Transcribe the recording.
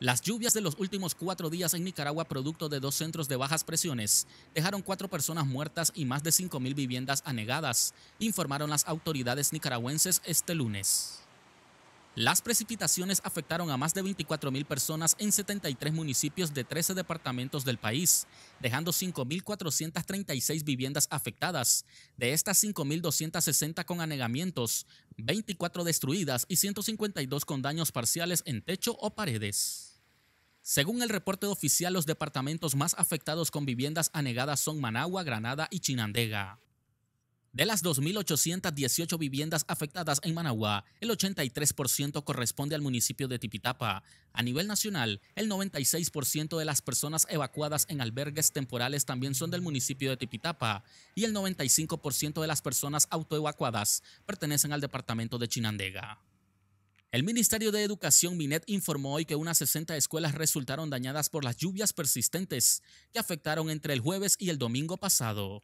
Las lluvias de los últimos cuatro días en Nicaragua, producto de dos centros de bajas presiones, dejaron cuatro personas muertas y más de 5.000 viviendas anegadas, informaron las autoridades nicaragüenses este lunes. Las precipitaciones afectaron a más de 24.000 personas en 73 municipios de 13 departamentos del país, dejando 5.436 viviendas afectadas. De estas, 5.260 con anegamientos, 24 destruidas y 152 con daños parciales en techo o paredes. Según el reporte oficial, los departamentos más afectados con viviendas anegadas son Managua, Granada y Chinandega. De las 2.818 viviendas afectadas en Managua, el 83% corresponde al municipio de Tipitapa. A nivel nacional, el 96% de las personas evacuadas en albergues temporales también son del municipio de Tipitapa y el 95% de las personas autoevacuadas pertenecen al departamento de Chinandega. El Ministerio de Educación Minet informó hoy que unas 60 escuelas resultaron dañadas por las lluvias persistentes que afectaron entre el jueves y el domingo pasado.